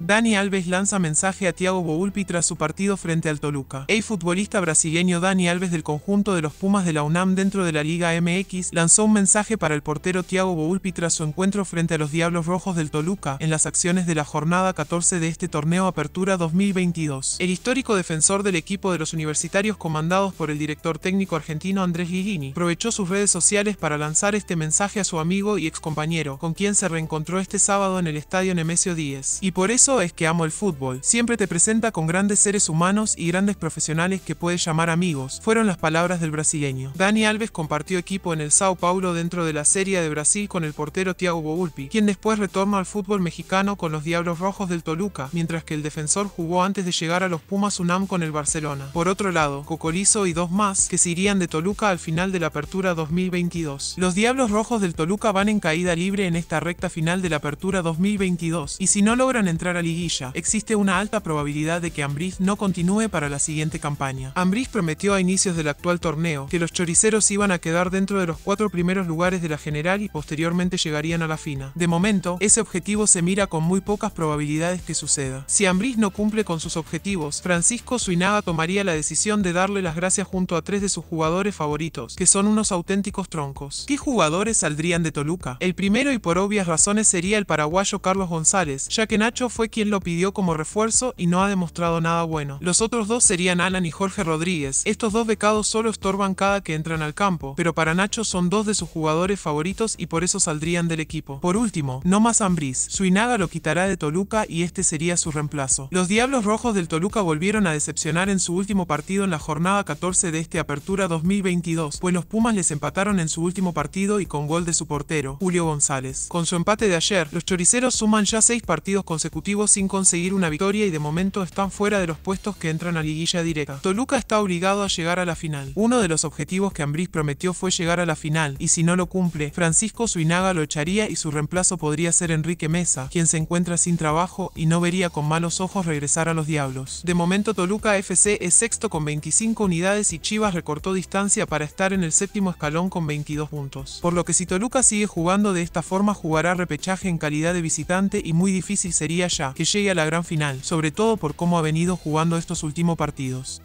Dani Alves lanza mensaje a Thiago Boulpi tras su partido frente al Toluca. El futbolista brasileño Dani Alves del conjunto de los Pumas de la UNAM dentro de la Liga MX lanzó un mensaje para el portero Thiago Boulpi tras su encuentro frente a los Diablos Rojos del Toluca en las acciones de la jornada 14 de este torneo Apertura 2022. El histórico defensor del equipo de los universitarios comandados por el director técnico argentino Andrés Ligini aprovechó sus redes sociales para lanzar este mensaje a su amigo y excompañero, con quien se reencontró este sábado en el estadio Nemesio Díez. Y por eso eso es que amo el fútbol. Siempre te presenta con grandes seres humanos y grandes profesionales que puedes llamar amigos, fueron las palabras del brasileño. Dani Alves compartió equipo en el Sao Paulo dentro de la Serie de Brasil con el portero Thiago Volpi, quien después retorna al fútbol mexicano con los Diablos Rojos del Toluca, mientras que el defensor jugó antes de llegar a los Pumas UNAM con el Barcelona. Por otro lado, Cocolizo y dos más, que se irían de Toluca al final de la apertura 2022. Los Diablos Rojos del Toluca van en caída libre en esta recta final de la apertura 2022, y si no logran entrar liguilla, existe una alta probabilidad de que Ambriz no continúe para la siguiente campaña. Ambriz prometió a inicios del actual torneo que los choriceros iban a quedar dentro de los cuatro primeros lugares de la general y posteriormente llegarían a la fina. De momento, ese objetivo se mira con muy pocas probabilidades que suceda. Si Ambriz no cumple con sus objetivos, Francisco Suinaga tomaría la decisión de darle las gracias junto a tres de sus jugadores favoritos, que son unos auténticos troncos. ¿Qué jugadores saldrían de Toluca? El primero y por obvias razones sería el paraguayo Carlos González, ya que Nacho fue quien lo pidió como refuerzo y no ha demostrado nada bueno. Los otros dos serían Alan y Jorge Rodríguez. Estos dos becados solo estorban cada que entran al campo, pero para Nacho son dos de sus jugadores favoritos y por eso saldrían del equipo. Por último, no más Su Inaga lo quitará de Toluca y este sería su reemplazo. Los Diablos Rojos del Toluca volvieron a decepcionar en su último partido en la jornada 14 de este Apertura 2022, pues los Pumas les empataron en su último partido y con gol de su portero, Julio González. Con su empate de ayer, los choriceros suman ya seis partidos consecutivos sin conseguir una victoria y de momento están fuera de los puestos que entran a liguilla directa. Toluca está obligado a llegar a la final. Uno de los objetivos que Ambriz prometió fue llegar a la final, y si no lo cumple, Francisco Suinaga lo echaría y su reemplazo podría ser Enrique Mesa, quien se encuentra sin trabajo y no vería con malos ojos regresar a los Diablos. De momento Toluca FC es sexto con 25 unidades y Chivas recortó distancia para estar en el séptimo escalón con 22 puntos. Por lo que si Toluca sigue jugando de esta forma jugará repechaje en calidad de visitante y muy difícil sería ya que llegue a la gran final, sobre todo por cómo ha venido jugando estos últimos partidos.